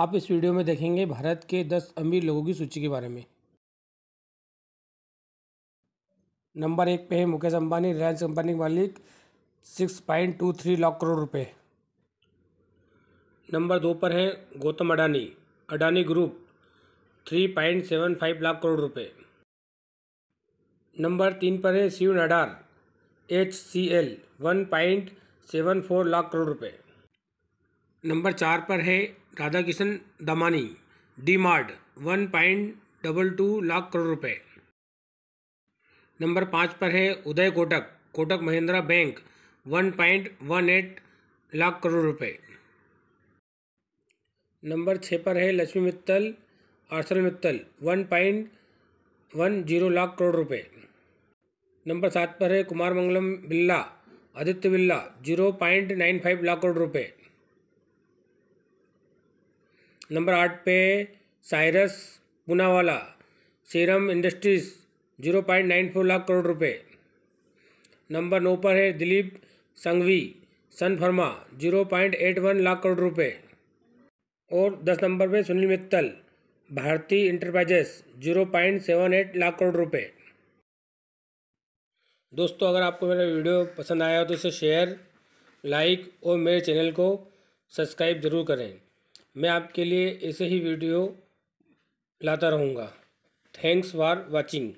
आप इस वीडियो में देखेंगे भारत के 10 अमीर लोगों की सूची के बारे में नंबर एक पे है मुकेश अंबानी रिलायंस कंपनी के मालिक six point two three lakh crore रुपए नंबर दो पर है Gautam Adani Adani group three point seven five lakh crore रुपए नंबर तीन पर है Shiv Nadar H C L one point seven four lakh crore रुपए नंबर चार पर है Radha Kishan Damani D Mart one point double two lakh crore रुपए नंबर पाँच पर है Uday Kotak Kotak Mahindra bank one point one eight lakh crore रुपए नंबर छः पर है Lakshmi Mittal Arcelor Mittal one point one zero lakh crore रुपए नंबर सात पर है कुमार मंगलम Birla Aditya Birla zero point nine five lakh crore रुपए नंबर आठ पे Cyrus Poonawalla Serum industries zero point nine four lakh crore रुपए नंबर नौ पर है Dilip Sanghvi Sun Pharma zero point eight one lakh crore रुपए और दस नंबर पे Sunil Mittal Bharti enterprises zero point seven eight lakh crore रुपए दोस्तों अगर आपको मेरा वीडियो पसंद आया हो तो इसे शेयर लाइक और मेरे चैनल को सब्सक्राइब ज़रूर करें मैं आपके लिए ऐसे ही वीडियो लाता रहूँगा थैंक्स फॉर वॉचिंग